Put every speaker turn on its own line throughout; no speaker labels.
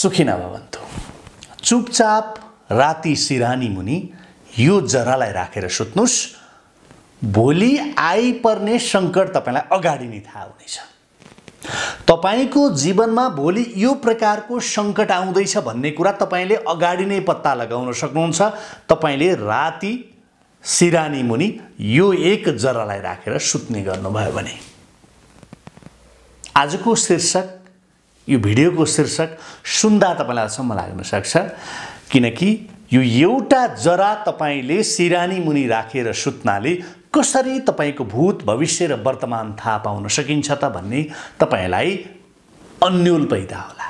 सुखी नभवन्तु चुपचाप राति सिरानी मुनि यो जरालाई राखेर सुत्नुहोस् भोलि आइपर्ने सङ्कट तपाईँलाई अगाडि नै थाहा हुनेछ तपाईँको जीवनमा भोलि यो प्रकारको सङ्कट आउँदैछ भन्ने कुरा तपाईँले अगाडि नै पत्ता लगाउन सक्नुहुन्छ तपाईँले राति सिरानी मुनि यो एक जरालाई राखेर सुत्ने गर्नुभयो भने आजको शीर्षक यो भिडियोको शीर्षक सुन्दा तपाईँलाई अचम्म लाग्न सक्छ किनकि यो एउटा जरा तपाईँले सिरानी मुनि राखेर रा सुत्नाले कसरी तपाईँको भूत भविष्य र वर्तमान थाहा पाउन सकिन्छ त भन्ने तपाईँलाई अन्यल पैदा होला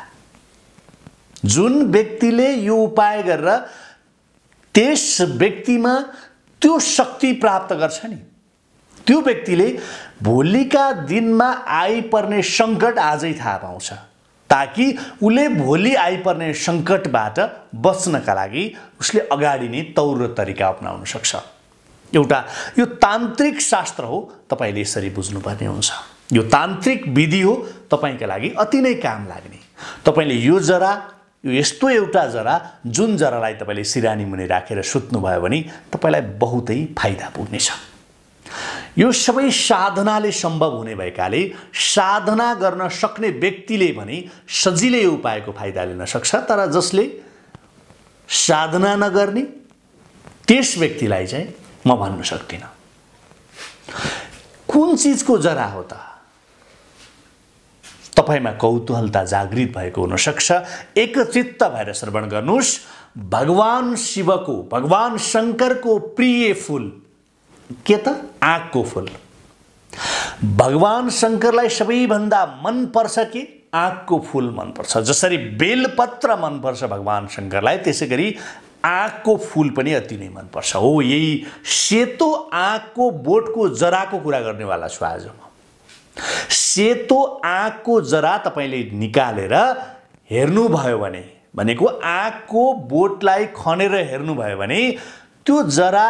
जुन व्यक्तिले यो उपाय गरेर त्यस व्यक्तिमा त्यो शक्ति प्राप्त गर्छ नि त्यो व्यक्तिले भोलिका दिनमा आइपर्ने सङ्कट आजै थाहा पाउँछ ताकि उसले भोलि आइपर्ने सङ्कटबाट बच्नका लागि उसले अगाडि नै तौर र तरिका अप्नाउन सक्छ एउटा यो तान्त्रिक शास्त्र हो तपाईँले यसरी बुझ्नुपर्ने हुन्छ यो तान्त्रिक विधि हो तपाईँका लागि अति नै काम लाग्ने तपाईँले यो जरा यो यस्तो एउटा जरा जुन जरालाई तपाईँले सिरानी मुनि राखेर सुत्नुभयो भने तपाईँलाई बहुतै फाइदा पुग्नेछ यो सबै साधनाले सम्भव हुने भएकाले साधना गर्न सक्ने व्यक्तिले भने सजिलै उपायको फाइदा लिन सक्छ तर जसले साधना नगर्ने त्यस व्यक्तिलाई चाहिँ म भन्न सक्दिनँ कुन चिजको जरा हो त तपाईँमा कौतूहलता जागृत भएको हुनसक्छ एकचित्त भएर श्रवण गर्नुहोस् भगवान् शिवको भगवान् शङ्करको प्रिय फुल के त आँकको फुल भगवान् शङ्करलाई सबैभन्दा मनपर्छ कि आँकको फुल मनपर्छ जसरी बेलपत्र मनपर्छ भगवान् शङ्करलाई त्यसै गरी आँकको फुल पनि अति नै मनपर्छ हो यही सेतो आँकको बोटको जराको कुरा गर्नेवाला छु आज म सेतो आँकको जरा तपाईँले निकालेर हेर्नुभयो भने भनेको आँकको बोटलाई खनेर हेर्नुभयो भने त्यो जरा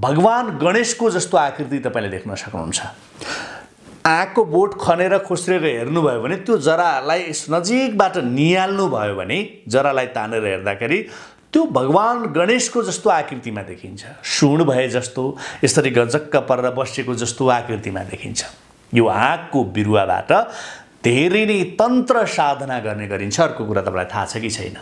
भगवान् गणेशको जस्तो आकृति तपाईँले देख्न सक्नुहुन्छ आँखको बोट खनेर खोस्रेर हेर्नुभयो भने त्यो जरालाई नजिकबाट निहाल्नु भयो भने जरालाई तानेर हेर्दाखेरि त्यो भगवान् गणेशको जस्तो आकृतिमा देखिन्छ सुण भए जस्तो यसरी गजक्क परेर बसेको जस्तो आकृतिमा देखिन्छ यो आँखको बिरुवाबाट धेरै नै तन्त्र साधना गर्ने गरिन्छ अर्को कुरा तपाईँलाई थाहा छ कि छैन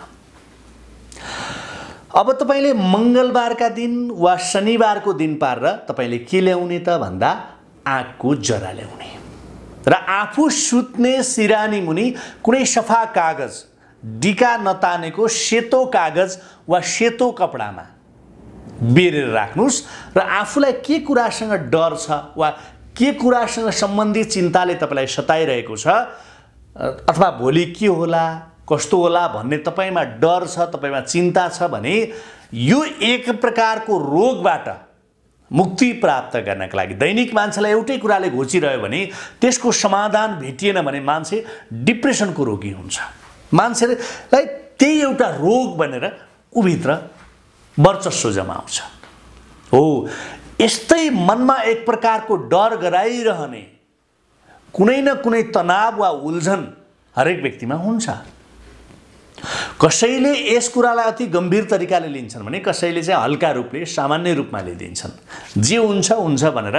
अब तपाईँले मङ्गलबारका दिन वा शनिबारको दिन पारेर तपाईँले के ल्याउने त भन्दा आँकको जरा ल्याउने र आफू सुत्ने सिरानी मुनि कुनै सफा कागज डिका नतानेको सेतो कागज वा सेतो कपडामा बेरेर राख्नुहोस् र रा आफूलाई के कुरासँग डर छ वा के कुरासँग सम्बन्धित चिन्ताले तपाईँलाई सताइरहेको छ अथवा भोलि के होला कस्तो होला भन्ने तपाईँमा डर छ तपाईँमा चिन्ता छ भने यो एक प्रकारको रोगबाट मुक्ति प्राप्त गर्नका लागि दैनिक मान्छेलाई एउटै कुराले घोचिरह्यो भने त्यसको समाधान भेटिएन भने मान्छे डिप्रेसनको रोगी हुन्छ मान्छेलाई त्यही एउटा रोग भनेर उभित्र वर्चस्व जमाउँछ हो यस्तै मनमा एक प्रकारको डर गराइरहने कुनै न कुनै तनाव वा उल्झन हरेक व्यक्तिमा हुन्छ कसैले यस कुरालाई अति गम्भीर तरिकाले लिन्छन् भने कसैले चाहिँ हल्का रूपले सामान्य रूपमा लिइदिन्छन् जे हुन्छ हुन्छ भनेर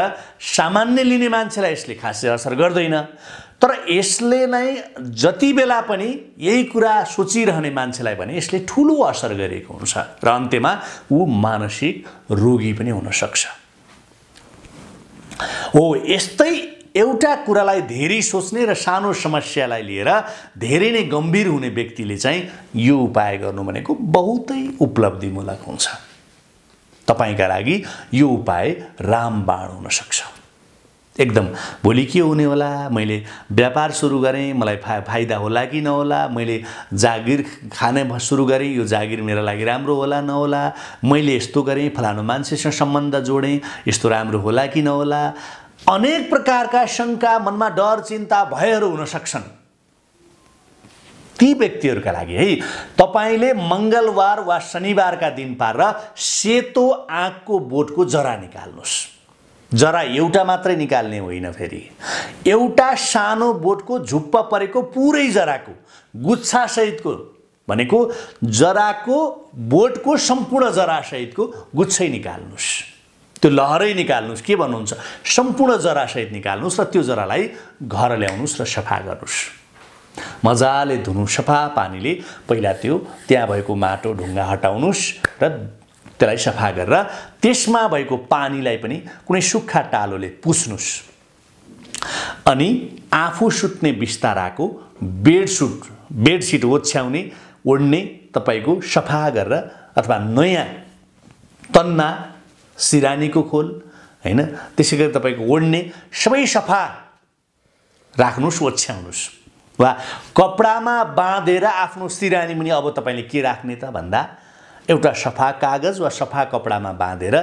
सामान्य लिने मान्छेलाई यसले खासै असर गर्दैन तर यसले नै जति बेला पनि यही कुरा सोचिरहने मान्छेलाई भने यसले ठुलो असर गरेको हुन्छ र अन्त्यमा ऊ मानसिक रोगी पनि हुनसक्छ हो यस्तै एउटा कुरालाई धेरै सोच्ने र सानो समस्यालाई लिएर धेरै नै गम्भीर हुने व्यक्तिले चाहिँ यो उपाय गर्नु भनेको बहुतै उपलब्धिमूलक हुन्छ तपाईँका लागि यो उपाय रामबाण हुनसक्छ एकदम भोलि के हुने होला मैले व्यापार सुरु गरेँ मलाई फा फाइदा होला कि नहोला मैले जागिर खाने सुरु गरेँ यो जागिर मेरा लागि राम्रो होला नहोला मैले यस्तो गरेँ फलानु मान्छेसँग सम्बन्ध जोडेँ यस्तो राम्रो होला कि नहोला अनेक प्रकारका शङ्का मनमा डर चिन्ता भयहरू हुन सक्छन् ती व्यक्तिहरूका लागि है तपाईँले मङ्गलबार वा शनिबारका दिन पारेर सेतो आँकको बोटको जरा निकाल्नुहोस् जरा एउटा मात्रै निकाल्ने होइन फेरि एउटा सानो बोटको झुप्प परेको पुरै जराको गुच्छासहितको भनेको जराको बोटको सम्पूर्ण जरासहितको गुच्छै निकाल्नुहोस् त्यो लहरै निकाल्नुहोस् के भन्नुहुन्छ सम्पूर्ण जरासहित निकाल्नुहोस् र त्यो जरालाई घर ल्याउनुहोस् र सफा गर्नुहोस् मजाले धुनु सफा पानीले पहिला त्यो त्यहाँ भएको माटो ढुङ्गा हटाउनुहोस् र त्यसलाई सफा गरेर त्यसमा भएको पानीलाई पनि कुनै सुक्खा टालोले पुस्नुहोस् अनि आफू सुत्ने बिस्ताराको बेडसुट बेडसिट ओछ्याउने ओढ्ने तपाईँको सफा गरेर अथवा नयाँ तन्ना सिरानीको खोल होइन त्यसै गरी तपाईँको ओढ्ने सबै सफा राख्नुहोस् ओछ्याउनुहोस् वा कपडामा बाँधेर आफ्नो सिरानी मुनि अब तपाईँले के राख्ने त भन्दा एउटा सफा कागज वा सफा कपडामा बाँधेर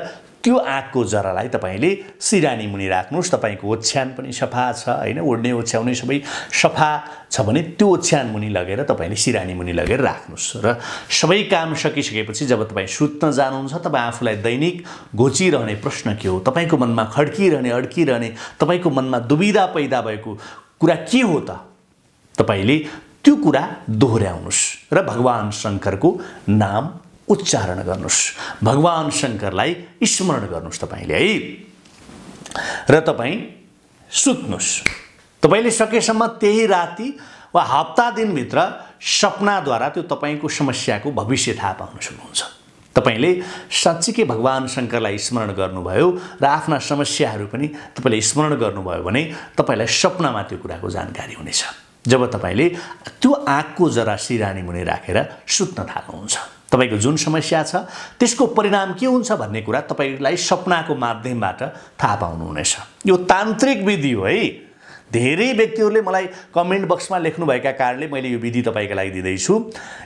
त्यो आँकको जरालाई तपाईँले सिरानी मुनि राख्नुहोस् तपाईँको ओछ्यान पनि सफा छ होइन ओढ्ने ओछ्याउने सबै सफा छ भने त्यो ओछ्यान मुनि लगेर तपाईँले सिरानी मुनि लगेर राख्नुहोस् र सबै काम सकिसकेपछि जब तपाईँ सुत्न जानुहुन्छ तपाईँ आफूलाई दैनिक घोचिरहने प्रश्न के हो तपाईँको मनमा खड्किरहने अड्किरहने तपाईँको मनमा दुविधा पैदा भएको कुरा के हो त तपाईँले त्यो कुरा दोहोऱ्याउनुहोस् र भगवान् शङ्करको नाम उच्चारण गर्नुहोस् भगवान् शङ्करलाई स्मरण गर्नुहोस् तपाईँले है र तपाईँ सुत्नुहोस् तपाईँले सकेसम्म त्यही राति वा हप्ता दिनभित्र सपनाद्वारा त्यो तपाईँको समस्याको भविष्य थाहा पाउन सक्नुहुन्छ तपाईँले साँच्चीकै भगवान् शङ्करलाई स्मरण गर्नुभयो र आफ्ना समस्याहरू पनि तपाईँले स्मरण गर्नुभयो भने तपाईँलाई सपनामा त्यो कुराको जानकारी हुनेछ जब तपाईँले त्यो आँखको जरा सिरानी मुनि राखेर सुत्न थाल्नुहुन्छ तपाईँको जुन समस्या छ त्यसको परिणाम के हुन्छ भन्ने कुरा तपाईँलाई सपनाको माध्यमबाट थाहा पाउनुहुनेछ यो तान्त्रिक विधि हो है धेरै व्यक्तिहरूले मलाई कमेन्ट बक्समा लेख्नुभएका कारणले मैले यो विधि तपाईँको लागि दिँदैछु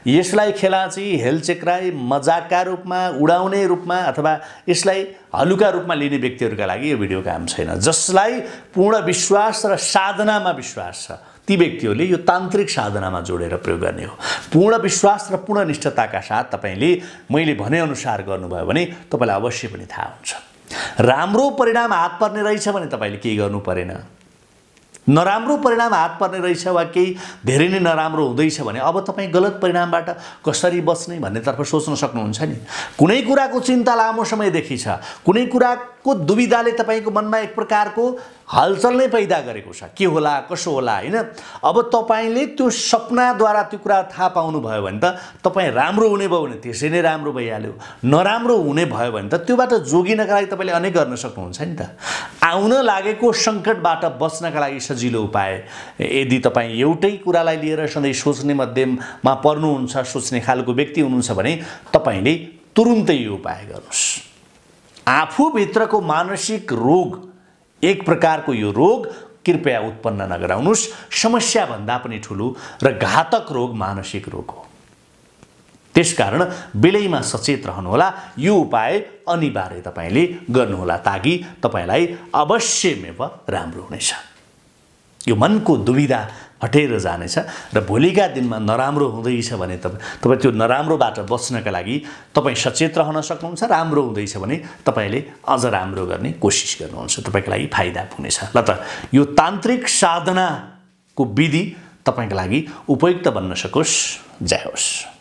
यसलाई खेलाँची हेलचेक्राई मजाकका रूपमा उडाउने रूपमा अथवा यसलाई हलुका रूपमा लिने व्यक्तिहरूका लागि यो भिडियो काम छैन जसलाई पूर्ण विश्वास र साधनामा विश्वास छ ती व्यक्तिहरूले यो तान्त्रिक साधनामा जोडेर प्रयोग गर्ने हो पूर्ण विश्वास र पूर्ण निष्ठताका साथ तपाईँले मैले भनेअनुसार गर्नुभयो भने तपाईँलाई अवश्य पनि थाहा हुन्छ राम्रो परिणाम हात पर्ने रहेछ भने तपाईँले केही गर्नु परेन नराम्रो परिणाम हात पर्ने रहेछ वा केही धेरै नै नराम्रो हुँदैछ भने अब तपाईँ गलत परिणामबाट कसरी बच्ने भन्नेतर्फ सोच्न सक्नुहुन्छ नि कुनै कुराको चिन्ता लामो समयदेखि छ कुनै कुरा को दुविधाले तपाईँको मनमा एक प्रकारको हलचल नै पैदा गरेको छ के होला कसो होला होइन अब तपाईँले त्यो सपनाद्वारा त्यो कुरा थाहा पाउनुभयो भने त तपाईँ राम्रो हुने भयो भने त्यसै नै राम्रो भइहाल्यो नराम्रो हुने भयो भने त त्योबाट जोगिनका लागि तपाईँले अनेक गर्न सक्नुहुन्छ नि त आउन लागेको सङ्कटबाट बच्नका लागि सजिलो उपाय यदि तपाईँ एउटै कुरालाई लिएर सधैँ सोच्ने माध्यममा पर्नुहुन्छ सोच्ने खालको व्यक्ति हुनुहुन्छ भने तपाईँले तुरुन्तै यो उपाय गर्नुहोस् आफूभित्रको मानसिक रोग एक प्रकारको यो रोग कृपया उत्पन्न नगराउनुहोस् समस्याभन्दा पनि ठुलो र घातक रोग मानसिक रोग हो त्यसकारण बेलैमा सचेत रहनुहोला यो उपाय अनिवार्य तपाईँले गर्नुहोला ताकि तपाईँलाई अवश्यमेव राम्रो हुनेछ यो मनको दुविधा हटेर जानेछ र भोलिका दिनमा नराम्रो हुँदैछ भने तपाईँ तपाईँ त्यो नराम्रोबाट बस्नका लागि तपाईँ सचेत रहन सक्नुहुन्छ राम्रो हुँदैछ भने तपाईँले अझ राम्रो गर्ने कोसिस गर्नुहुन्छ तपाईँको लागि फाइदा पुग्नेछ ल त यो तान्त्रिक साधनाको विधि तपाईँको लागि उपयुक्त बन्न सकोस् जय होस्